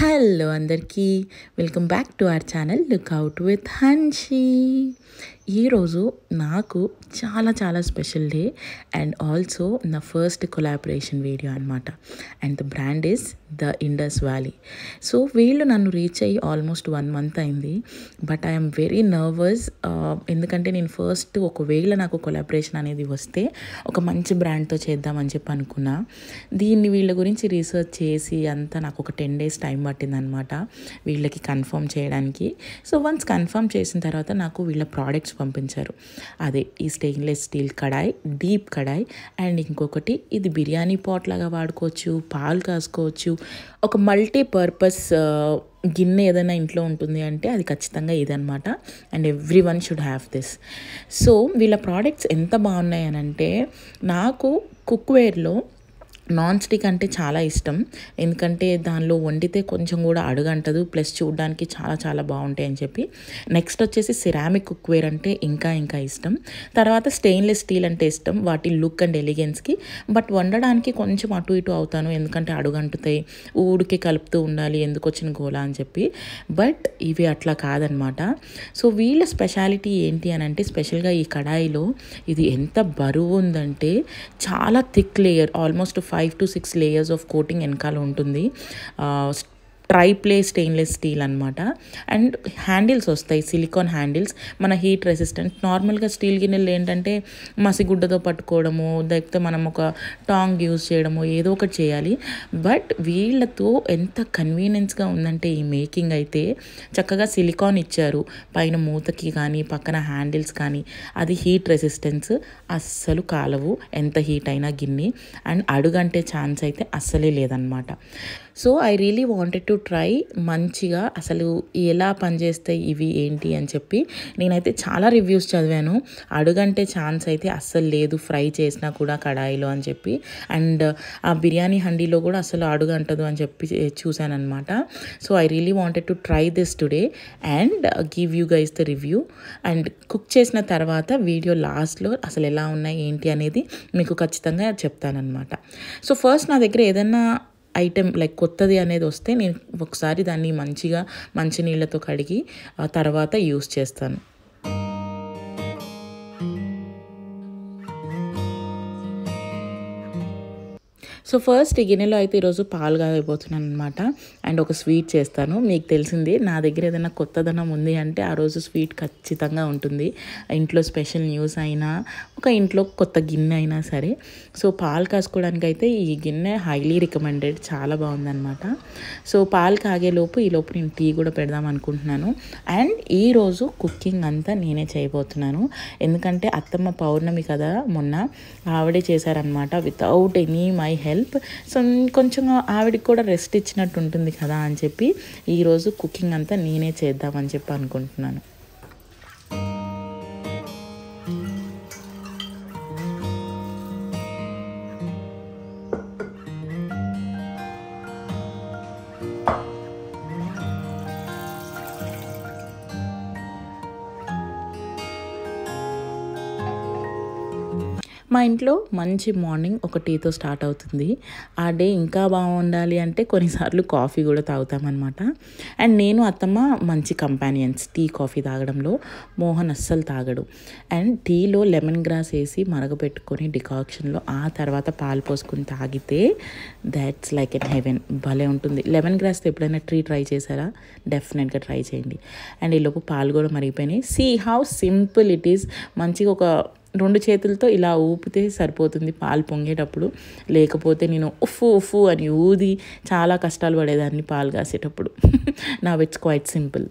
hello అందరికీ welcome back to our channel look out with Hanshi ఈరోజు నాకు చాలా చాలా స్పెషల్ డే అండ్ ఆల్సో నా ఫస్ట్ కొలాబరేషన్ వీడియో అనమాట and the brand is the Indus Valley so వీళ్ళు నన్ను రీచ్ అయ్యి ఆల్మోస్ట్ వన్ మంత్ అయింది బట్ ఐఎమ్ వెరీ నర్వస్ ఎందుకంటే నేను ఫస్ట్ ఒకవేళ నాకు కొలాబరేషన్ అనేది వస్తే ఒక మంచి బ్రాండ్తో చేద్దామని చెప్పి అనుకున్నా దీన్ని వీళ్ళ గురించి రీసెర్చ్ చేసి అంతా నాకు ఒక టెన్ డేస్ టైం పట్టిందనమాట వీళ్ళకి కన్ఫర్మ్ చేయడానికి సో వన్స్ కన్ఫర్మ్ చేసిన తర్వాత నాకు వీళ్ళ ప్రోడక్ట్స్ పంపించారు అదే ఈ stainless steel kadai deep kadai and ఇంకొకటి ఇది బిర్యానీ పాట్ లాగా వాడుకోవచ్చు పాలు కాసుకోవచ్చు ఒక మల్టీ పర్పస్ గిన్నె ఏదైనా ఇంట్లో ఉంటుంది అంటే అది ఖచ్చితంగా ఇదనమాట and everyone should have this so వీళ్ళ ప్రోడక్ట్స్ ఎంత బాగున్నాయనంటే నాకు కుక్వేర్లో నాన్ స్టిక్ అంటే చాలా ఇష్టం ఎందుకంటే దానిలో వండితే కొంచెం కూడా అడుగంటదు ప్లస్ చూడడానికి చాలా చాలా బాగుంటాయి అని చెప్పి నెక్స్ట్ వచ్చేసి సిరామిక్ కుక్వేర్ అంటే ఇంకా ఇంకా ఇష్టం తర్వాత స్టెయిన్లెస్ స్టీల్ అంటే ఇష్టం వాటి లుక్ అండ్ ఎలిగెన్స్కి బట్ వండడానికి కొంచెం అటు ఇటు అవుతాను ఎందుకంటే అడుగంటుతాయి ఊడికి కలుపుతూ ఉండాలి ఎందుకు వచ్చిన గోలా అని చెప్పి బట్ ఇవి అట్లా కాదనమాట సో వీళ్ళ స్పెషాలిటీ ఏంటి అని అంటే స్పెషల్గా ఈ కడాయిలో ఇది ఎంత బరువు ఉందంటే చాలా thick layer almost five five to six layers of coating వెనకాల ఉంటుంది ట్రై ప్లే స్టెయిన్లెస్ స్టీల్ అనమాట అండ్ హ్యాండిల్స్ వస్తాయి సిలికాన్ హ్యాండిల్స్ మన హీట్ రెసిస్టెంట్ నార్మల్గా స్టీల్ గిన్నెలు ఏంటంటే మసిగుడ్డతో పట్టుకోవడము లేకపోతే మనం ఒక టాంగ్ యూజ్ చేయడము ఏదో ఒకటి చేయాలి బట్ వీళ్ళతో ఎంత కన్వీనియన్స్గా ఉందంటే ఈ మేకింగ్ అయితే చక్కగా సిలికాన్ ఇచ్చారు పైన మూతకి కానీ పక్కన హ్యాండిల్స్ కానీ అది హీట్ రెసిస్టెన్స్ అస్సలు కాలవు ఎంత హీట్ అయినా గిన్నె అండ్ అడుగంటే ఛాన్స్ అయితే అస్సలే లేదనమాట so I really wanted to try మంచిగా అసలు ఎలా పనిచేస్తాయి ఇవి ఏంటి అని చెప్పి నేనైతే చాలా రివ్యూస్ చదివాను అడుగంటే ఛాన్స్ అయితే అస్సలు లేదు ఫ్రై చేసినా కూడా కడాయిలో అని చెప్పి అండ్ ఆ బిర్యానీ హండీలో కూడా అసలు అడుగు అంటదు అని చెప్పి చూశానమాట so I really wanted to try this today and give you guys the review and cook చేసిన తర్వాత వీడియో లాస్ట్లో అసలు ఎలా ఉన్నాయి ఏంటి అనేది మీకు ఖచ్చితంగా చెప్తానమాట సో ఫస్ట్ నా దగ్గర ఏదైనా ఐటెం లైక్ కొత్తది అనేది వస్తే నేను ఒకసారి దాన్ని మంచిగా మంచినీళ్ళతో కడిగి ఆ తర్వాత యూస్ చేస్తాను సో ఫస్ట్ ఈ గిన్నెలో అయితే ఈరోజు పాలు కాగైపోతున్నాను అనమాట అండ్ ఒక స్వీట్ చేస్తాను మీకు తెలిసింది నా దగ్గర ఏదైనా కొత్తదనం ఉంది అంటే ఆ రోజు స్వీట్ ఖచ్చితంగా ఉంటుంది ఇంట్లో స్పెషల్ న్యూస్ అయినా ఒక ఇంట్లో కొత్త గిన్నె అయినా సరే సో పాలు కాసుకోవడానికి అయితే ఈ గిన్నె హైలీ రికమెండెడ్ చాలా బాగుందనమాట సో పాలు కాగేలోపు లోపు నేను టీ కూడా పెడదాం అనుకుంటున్నాను అండ్ ఈరోజు కుకింగ్ అంతా నేనే చేయబోతున్నాను ఎందుకంటే అత్తమ్మ పౌర్ణమి కదా మొన్న ఆవిడే చేశారనమాట without any my help help so కొంచెం ఆవిడకి కూడా రెస్ట్ ఇచ్చినట్టు ఉంటుంది కదా అని చెప్పి ఈరోజు కుకింగ్ అంతా నేనే చేద్దామని చెప్పి అనుకుంటున్నాను మంచి మార్నింగ్ ఒక టీతో స్టార్ట్ అవుతుంది ఆ డే ఇంకా బాగుండాలి అంటే కొన్నిసార్లు కాఫీ కూడా తాగుతామన్నమాట అండ్ నేను అత్తమ్మ మంచి కంపానియన్స్ టీ కాఫీ తాగడంలో మోహన్ అస్సలు తాగడు అండ్ టీలో లెమన్ గ్రాస్ వేసి మరగపెట్టుకొని డికాక్షన్లో ఆ తర్వాత పాలు పోసుకుని తాగితే దాట్స్ లైక్ ఎన్ హెవెన్ భలే ఉంటుంది లెమన్ గ్రాస్తో ఎప్పుడైనా ట్రీ ట్రై చేశారా డెఫినెట్గా ట్రై చేయండి అండ్ ఈలోపు పాలు కూడా మరిగిపోయినాయి see how simple it is మంచిగా ఒక రెండు చేతులతో ఇలా ఊపితే సరిపోతుంది పాలు పొంగేటప్పుడు లేకపోతే నేను ఉఫ్ ఉఫ్ అని ఊది చాలా కష్టాలు పడేదాన్ని పాలు కాసేటప్పుడు నా it's quite simple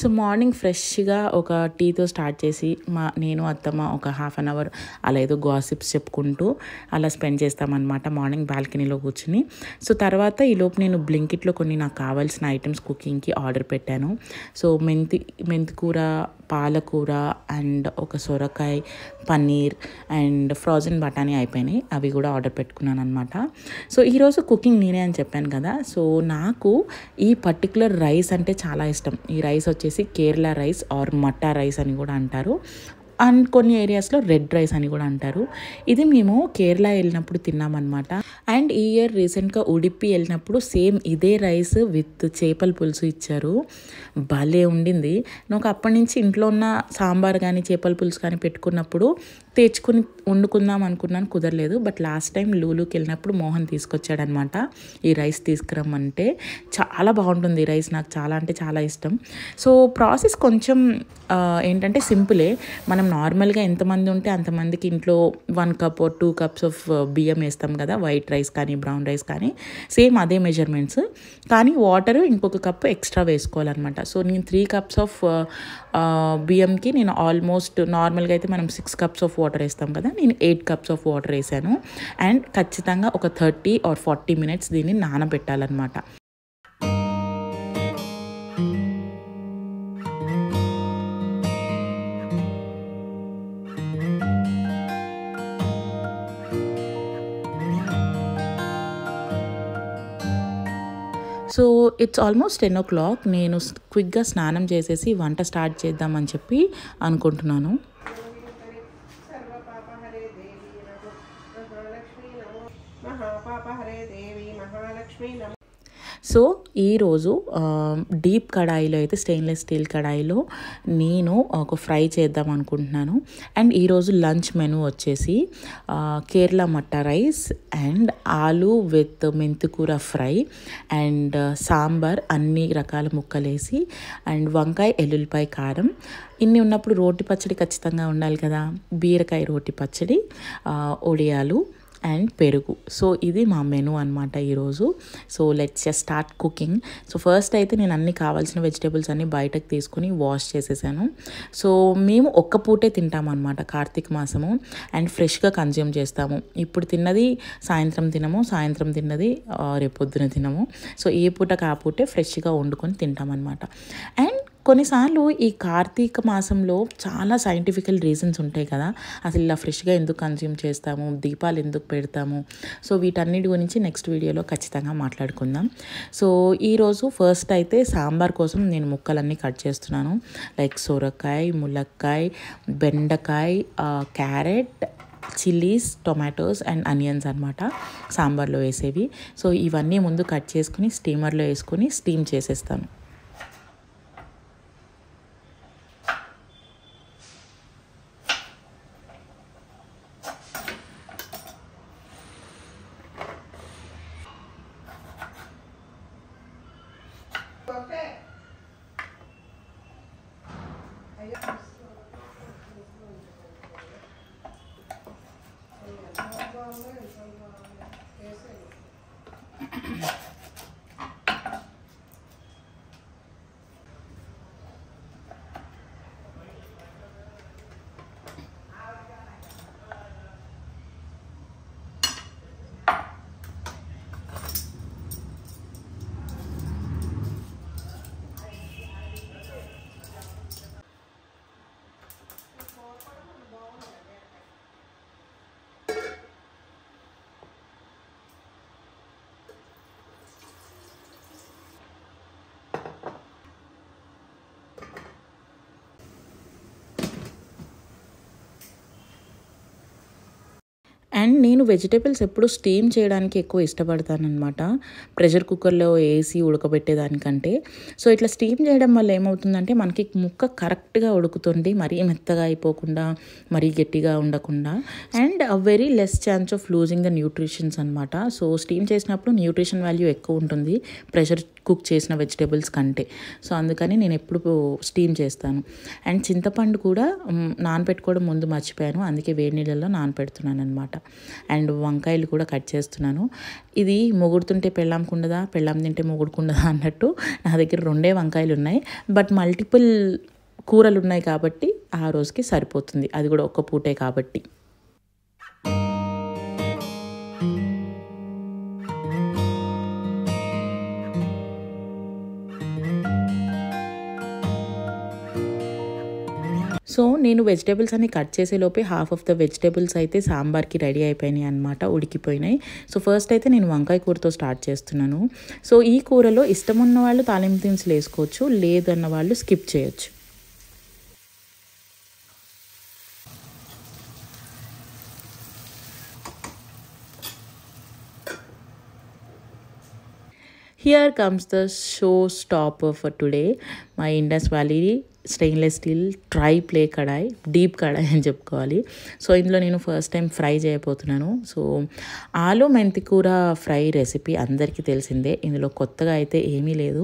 so morning ఫ్రెష్గా ఒక టీతో స్టార్ట్ చేసి మా నేను అత్తమ్మ ఒక హాఫ్ అన్ అవర్ అలా ఏదో గాసిప్స్ చెప్పుకుంటూ అలా స్పెండ్ చేస్తామన్నమాట మార్నింగ్ బాల్కనీలో కూర్చుని సో తర్వాత ఈలోపు నేను బ్లింకిట్లో కొన్ని నాకు కావాల్సిన ఐటమ్స్ కుకింగ్కి ఆర్డర్ పెట్టాను సో మెంతి మెంతి కూర పాలకూర అండ్ ఒక సొరకాయ పన్నీర్ అండ్ ఫ్రోజన్ బఠానీ అయిపోయినాయి అవి కూడా ఆర్డర్ పెట్టుకున్నాను అనమాట సో ఈరోజు కుకింగ్ నేనే అని చెప్పాను కదా సో నాకు ఈ పర్టికులర్ రైస్ అంటే చాలా ఇష్టం ఈ రైస్ వచ్చేసి Kerala rice or Matta rice అని కూడా అంటారు అండ్ కొన్ని ఏరియాస్లో రెడ్ రైస్ అని కూడా అంటారు ఇది మేము కేరళ వెళ్ళినప్పుడు తిన్నామన్నమాట అండ్ ఈ ఇయర్ రీసెంట్గా ఉడిపి వెళ్ళినప్పుడు సేమ్ ఇదే రైస్ విత్ చేపల పులుసు ఇచ్చారు భలే ఉండింది నాకు అప్పటి నుంచి ఇంట్లో ఉన్న సాంబార్ కానీ చేపల పులుసు కానీ పెట్టుకున్నప్పుడు తెచ్చుకుని వండుకుందాం అనుకున్నాను కుదరలేదు బట్ లాస్ట్ టైం లూలుకి వెళ్ళినప్పుడు మోహన్ తీసుకొచ్చాడనమాట ఈ రైస్ తీసుకురమ్మంటే చాలా బాగుంటుంది ఈ రైస్ నాకు చాలా అంటే చాలా ఇష్టం సో ప్రాసెస్ కొంచెం ఏంటంటే సింపులే మనం నార్మల్గా ఎంతమంది ఉంటే అంతమందికి ఇంట్లో one cup two cups of బియ్యం వేస్తాం కదా వైట్ రైస్ కానీ బ్రౌన్ రైస్ కానీ సేమ్ అదే మెజర్మెంట్స్ కానీ వాటర్ ఇంకొక కప్ ఎక్స్ట్రా వేసుకోవాలన్నమాట సో నేను త్రీ కప్స్ ఆఫ్ బియ్యంకి నేను ఆల్మోస్ట్ నార్మల్గా అయితే మనం సిక్స్ కప్స్ ఆఫ్ వాటర్ వేస్తాం కదా నేను ఎయిట్ కప్స్ ఆఫ్ వాటర్ వేసాను అండ్ ఖచ్చితంగా ఒక థర్టీ ఆర్ ఫార్టీ మినిట్స్ దీన్ని నానబెట్టాలన్నమాట so it's almost ten o'clock నేను క్విక్గా స్నానం చేసేసి వంట స్టార్ట్ చేద్దామని చెప్పి అనుకుంటున్నాను సో ఈరోజు డీప్ కడాయిలో అయితే స్టెయిన్లెస్ స్టీల్ కడాయిలో నేను ఒక ఫ్రై చేద్దాం అనుకుంటున్నాను అండ్ ఈరోజు లంచ్ మెను వచ్చేసి Kerala Matta rice and aloo with menthikura fry and sambar అన్ని రకాల ముక్కలేసి అండ్ వంకాయ ఎల్లుల్లిపాయ కారం ఇన్ని ఉన్నప్పుడు రోటి పచ్చడి ఖచ్చితంగా ఉండాలి కదా బీరకాయ రోటి పచ్చడి ఒడియాలు అండ్ పెరుగు సో ఇది మా మెను అనమాట ఈరోజు so let's just start cooking so first అయితే నేను అన్ని కావాల్సిన వెజిటేబుల్స్ అన్ని బయటకు తీసుకుని వాష్ చేసేసాను సో మేము ఒక్క పూటే తింటామన్నమాట కార్తీక మాసము అండ్ ఫ్రెష్గా కన్జ్యూమ్ చేస్తాము ఇప్పుడు తిన్నది సాయంత్రం తినము సాయంత్రం తిన్నది రేపొద్దున తినము సో ఏ పూటకు ఆ పూటే ఫ్రెష్గా వండుకొని తింటామన్నమాట అండ్ కొన్నిసార్లు ఈ కార్తీక మాసంలో చాలా సైంటిఫికల్ రీజన్స్ ఉంటాయి కదా అసలు ఇలా ఫ్రెష్గా ఎందుకు కన్జ్యూమ్ చేస్తాము దీపాలు ఎందుకు పెడతాము సో వీటన్నిటి గురించి నెక్స్ట్ వీడియోలో ఖచ్చితంగా మాట్లాడుకుందాం సో ఈరోజు ఫస్ట్ అయితే సాంబార్ కోసం నేను ముక్కలన్నీ కట్ చేస్తున్నాను లైక్ సొరకాయ ములక్కాయ బెండకాయ carrot chillies tomatoes and onions అనమాట సాంబార్లో వేసేవి సో ఇవన్నీ ముందు కట్ చేసుకుని స్టీమర్లో వేసుకుని స్టీమ్ చేసేస్తాను అండ్ నేను వెజిటేబుల్స్ ఎప్పుడు స్టీమ్ చేయడానికి ఎక్కువ ఇష్టపడతాను అనమాట ప్రెషర్ కుక్కర్లో వేసి ఉడకబెట్టేదానికంటే సో ఇట్లా స్టీమ్ చేయడం వల్ల ఏమవుతుందంటే మనకి ముక్క కరెక్ట్గా ఉడుకుతుంది మరీ మెత్తగా అయిపోకుండా మరీ గట్టిగా ఉండకుండా and uh very less chance of losing the nutritions అనమాట సో స్టీమ్ చేసినప్పుడు న్యూట్రిషన్ వాల్యూ ఎక్కువ ఉంటుంది ప్రెషర్ కుక్ చేసిన వెజిటేబుల్స్ కంటే సో అందుకని నేను ఎప్పుడు స్టీమ్ చేస్తాను అండ్ చింతపండు కూడా నానపెట్టుకోవడం ముందు మర్చిపోయాను అందుకే వేడి నీళ్ళల్లో నానపెడుతున్నాను అనమాట అండ్ వంకాయలు కూడా కట్ చేస్తున్నాను ఇది మొగుడుతుంటే కుండదా పెళ్ళాం తింటే మొగుడుకుండదా అన్నట్టు నా దగ్గర రెండే వంకాయలు ఉన్నాయి బట్ మల్టిపుల్ కూరలు ఉన్నాయి కాబట్టి ఆ రోజుకి సరిపోతుంది అది కూడా ఒక్క పూటే కాబట్టి సో నేను వెజిటేబుల్స్ అన్ని కట్ చేసేలోపే హాఫ్ ఆఫ్ ద వెజిటేబుల్స్ అయితే సాంబార్కి రెడీ అయిపోయినాయి అనమాట ఉడికిపోయినాయి సో ఫస్ట్ అయితే నేను వంకాయ కూరతో స్టార్ట్ చేస్తున్నాను సో ఈ కూరలో ఇష్టం ఉన్న వాళ్ళు తాలింపు దినుసులు వేసుకోవచ్చు లేదన్న వాళ్ళు స్కిప్ చేయొచ్చు here comes the show stop for today my Indus Valley stainless steel triply kadai deep kadai అని చెప్పుకోవాలి సో ఇందులో నేను ఫస్ట్ టైం ఫ్రై చేయబోతున్నాను సో ఆలు మెంతి కూర ఫ్రై రెసిపీ అందరికీ తెలిసిందే ఇందులో కొత్తగా అయితే ఏమీ లేదు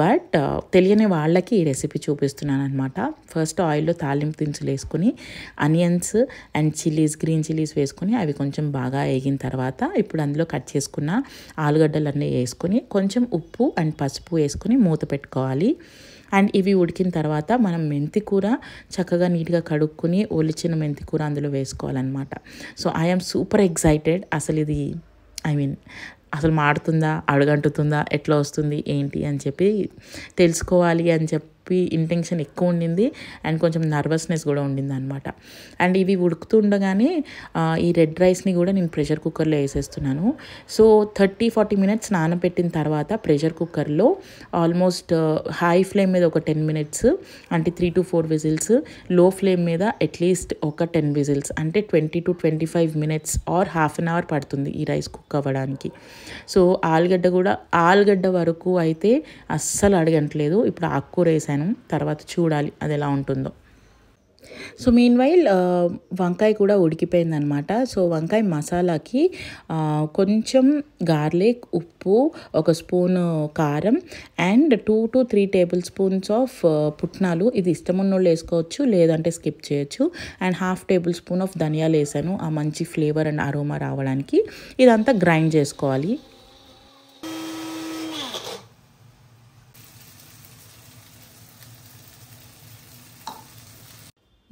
బట్ తెలియని వాళ్ళకి ఈ రెసిపీ చూపిస్తున్నాను అనమాట ఫస్ట్ ఆయిల్లో తాలింపు దినుసులు వేసుకుని onions and chillies green chillies వేసుకుని అవి కొంచెం బాగా వేగిన తర్వాత ఇప్పుడు అందులో కట్ చేసుకున్న ఆలుగడ్డలన్నీ వేసుకొని కొంచెం ఉప్పు అండ్ పసుపు వేసుకుని మూత పెట్టుకోవాలి అండ్ ఇవి ఉడికిన తర్వాత మనం మెంతి కూర చక్కగా నీట్గా కడుక్కుని ఒలిచిన మెంతి కూర అందులో వేసుకోవాలన్నమాట సో ఐఎమ్ సూపర్ ఎగ్జైటెడ్ అసలు ఇది ఐ మీన్ అసలు మాడుతుందా అడుగంటుతుందా ఎట్లా వస్తుంది ఏంటి అని చెప్పి తెలుసుకోవాలి అని చెప్పి రెసిపీ ఇంటెన్షన్ ఎక్కువ ఉండింది అండ్ కొంచెం నర్వస్నెస్ కూడా ఉండింది అనమాట అండ్ ఇవి ఉడుకుతుండగానే ఈ రెడ్ రైస్ని కూడా నేను ప్రెషర్ కుక్కర్లో వేసేస్తున్నాను సో థర్టీ ఫార్టీ మినిట్స్ నానబెట్టిన తర్వాత ప్రెషర్ కుక్కర్లో ఆల్మోస్ట్ హై ఫ్లేమ్ మీద ఒక టెన్ మినిట్స్ అంటే త్రీ టు ఫోర్ విజిల్స్ లో ఫ్లేమ్ మీద అట్లీస్ట్ ఒక టెన్ విజిల్స్ అంటే twenty to twenty five minutes or half an hour పడుతుంది ఈ రైస్ కుక్ అవ్వడానికి సో ఆలుగడ్డ కూడా ఆలుగడ్డ వరకు అయితే అస్సలు అడగట్లేదు ఇప్పుడు ఆకుకూర వేసాను చేశాను తర్వాత చూడాలి అది ఎలా ఉంటుందో సో మీన్ వైల్ వంకాయ కూడా ఉడికిపోయిందనమాట సో వంకాయ మసాలాకి కొంచెం గార్లిక్ ఉప్పు ఒక స్పూన్ కారం and two to three tablespoons of పుట్నాలు ఇది ఇష్టం ఉన్నోళ్ళు వేసుకోవచ్చు లేదంటే స్కిప్ చేయొచ్చు and half tablespoon of ధనియాలు వేసాను ఆ మంచి ఫ్లేవర్ అండ్ అరోమా రావడానికి ఇదంతా గ్రైండ్ చేసుకోవాలి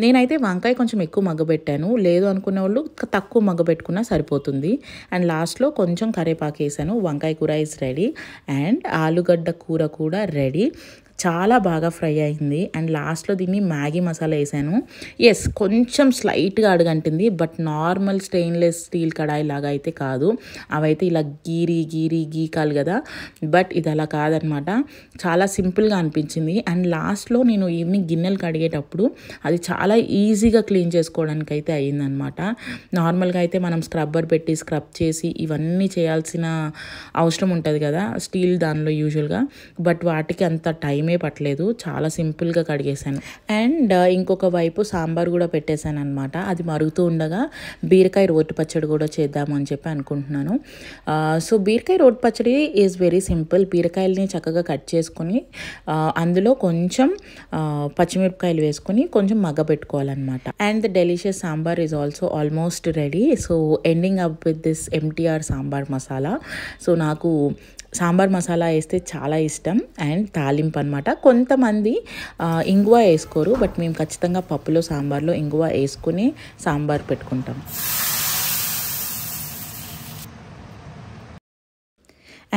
నేనైతే వంకాయ కొంచెం ఎక్కువ మగ్గబెట్టాను లేదు అనుకునే వాళ్ళు తక్కువ మగ్గబెట్టుకున్నా సరిపోతుంది అండ్ లాస్ట్లో కొంచెం కరేపాకు వేసాను వంకాయ కూర ఇస్ రెడీ అండ్ ఆలుగడ్డ కూర కూడా రెడీ చాలా బాగా ఫ్రై అయింది అండ్ లాస్ట్లో దీన్ని మ్యాగీ మసాలా వేసాను ఎస్ కొంచెం స్లైట్గా అడుగంటుంది but normal stainless steel kadai లాగా అయితే కాదు అవైతే ఇలా గీరి గీరి గీకాలి కదా బట్ ఇది అలా కాదనమాట చాలా సింపుల్గా అనిపించింది అండ్ లాస్ట్లో నేను ఈవినింగ్ గిన్నెలు కడిగేటప్పుడు అది చాలా ఈజీగా క్లీన్ చేసుకోవడానికి అయితే అయిందనమాట నార్మల్గా అయితే మనం స్క్రబ్బర్ పెట్టి స్క్రబ్ చేసి ఇవన్నీ చేయాల్సిన అవసరం ఉంటుంది కదా స్టీల్ దానిలో యూజువల్గా బట్ వాటికి అంత టైమే టైమే పట్టలేదు చాలా సింపుల్గా కడిగేశాను అండ్ ఇంకొక వైపు సాంబార్ కూడా పెట్టేశాను అనమాట అది మరుగుతూ ఉండగా బీరకాయ రోటి పచ్చడి కూడా చేద్దామని చెప్పి అనుకుంటున్నాను సో బీరకాయ రోటి పచ్చడి ఈజ్ వెరీ సింపుల్ బీరకాయలని చక్కగా కట్ చేసుకొని అందులో కొంచెం పచ్చిమిరపకాయలు వేసుకొని కొంచెం మగ్గబెట్టుకోవాలన్నమాట and the delicious sambar is also almost ready so ending up with this MTR sambar masala so నాకు సాంబార్ మసాలా వేస్తే చాలా ఇష్టం అండ్ తాలింపు అనమాట కొంతమంది ఇంగువ వేసుకోరు బట్ మేము ఖచ్చితంగా పప్పులో సాంబార్లో ఇంగువ వేసుకుని సాంబార్ పెట్టుకుంటాం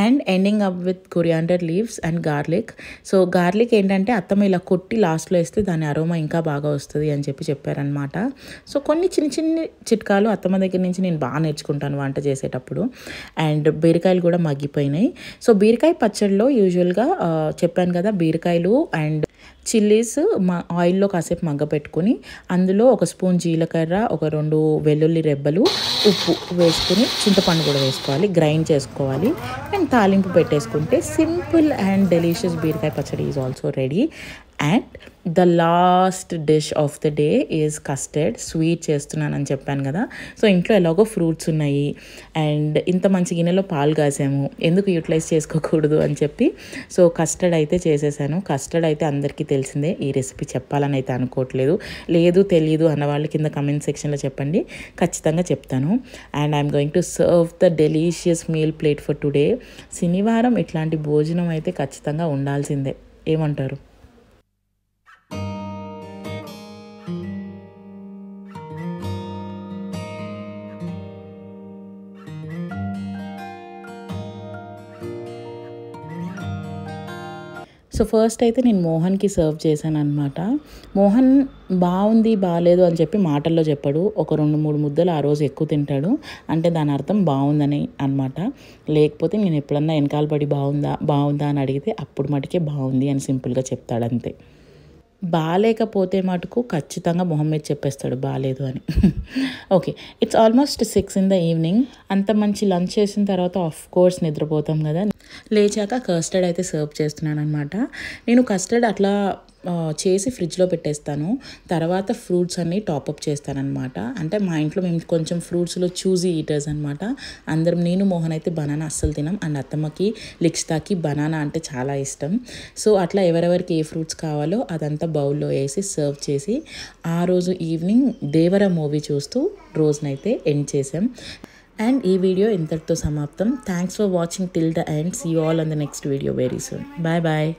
and ending up with coriander leaves and garlic so garlic ఏంటంటే అత్తమ్మ ఇలా కొట్టి లాస్ట్లో వేస్తే దాని అరోమా ఇంకా బాగా వస్తుంది అని చెప్పి చెప్పారనమాట సో కొన్ని చిన్న చిన్న చిట్కాలు అత్తమ్మ దగ్గర నుంచి నేను బాగా నేర్చుకుంటాను వంట చేసేటప్పుడు అండ్ బీరకాయలు కూడా మగ్గిపోయినాయి సో బీరకాయ పచ్చడిలో యూజువల్గా uh, చెప్పాను కదా బీరకాయలు అండ్ చిల్లీస్ మా ఆయిల్లో కాసేపు మగ్గపెట్టుకుని అందులో ఒక స్పూన్ జీలకర్ర ఒక రెండు వెల్లుల్లి రెబ్బలు ఉప్పు వేసుకుని చింతపండు కూడా వేసుకోవాలి గ్రైండ్ చేసుకోవాలి అండ్ తాలింపు పెట్టేసుకుంటే సింపుల్ అండ్ డెలిషియస్ బీరకాయ పచ్చడి is also ready and the last dish of the day is custard sweet చేస్తున్నానని చెప్పాను కదా సో ఇంట్లో ఎలాగో ఫ్రూట్స్ ఉన్నాయి అండ్ ఇంత మంచి గిన్నెలో పాలు కాసాము ఎందుకు యూటిలైజ్ చేసుకోకూడదు అని చెప్పి సో కస్టర్డ్ అయితే చేసేసాను కస్టర్డ్ అయితే అందరికీ తెలిసిందే ఈ రెసిపీ చెప్పాలని అయితే అనుకోవట్లేదు లేదు తెలియదు అన్న వాళ్ళు కింద కమెంట్ సెక్షన్లో చెప్పండి ఖచ్చితంగా చెప్తాను and I'm going to serve the delicious meal plate for today శనివారం ఇట్లాంటి భోజనం అయితే ఖచ్చితంగా ఉండాల్సిందే ఏమంటారు సో ఫస్ట్ అయితే నేను మోహన్కి సర్వ్ చేశాను అనమాట మోహన్ బాగుంది బాగాలేదు అని చెప్పి మాటల్లో చెప్పాడు ఒక రెండు మూడు ముద్దలు ఆ రోజు ఎక్కువ తింటాడు అంటే దాని అర్థం బాగుందని అనమాట లేకపోతే నేను ఎప్పుడన్నా వెనకాల పడి బాగుందా బాగుందా అని అడిగితే అప్పుడు మటుకే బాగుంది అని సింపుల్గా చెప్తాడంతే బాగాలేకపోతే మటుకు ఖచ్చితంగా మొహం మీద చెప్పేస్తాడు బాగాలేదు అని okay it's almost six in the evening అంత మంచి లంచ్ చేసిన తర్వాత ఆఫ్ కోర్స్ నిద్రపోతాం కదా లేచాక కస్టర్డ్ అయితే సర్వ్ చేస్తున్నాను అనమాట నేను కస్టర్డ్ అట్లా చేసి ఫ్రిడ్జ్లో పెట్టేస్తాను తర్వాత ఫ్రూట్స్ అన్నీ టాపప్ చేస్తానమాట అంటే మా ఇంట్లో మేము కొంచెం ఫ్రూట్స్లో చూసి ఈటర్స్ అనమాట అందరం నేను మోహన్ అయితే బనానా అస్సలు తినం అండ్ అత్తమ్మకి లిక్స్టాకి బనానా అంటే చాలా ఇష్టం సో అట్లా ఎవరెవరికి ఏ ఫ్రూట్స్ కావాలో అదంతా బౌల్లో వేసి సర్వ్ చేసి ఆ రోజు ఈవినింగ్ దేవర మూవీ చూస్తూ రోజునైతే ఎండ్ చేసాం అండ్ ఈ వీడియో ఇంతటితో సమాప్తం thanks for watching till the end see all on the next video very soon bye bye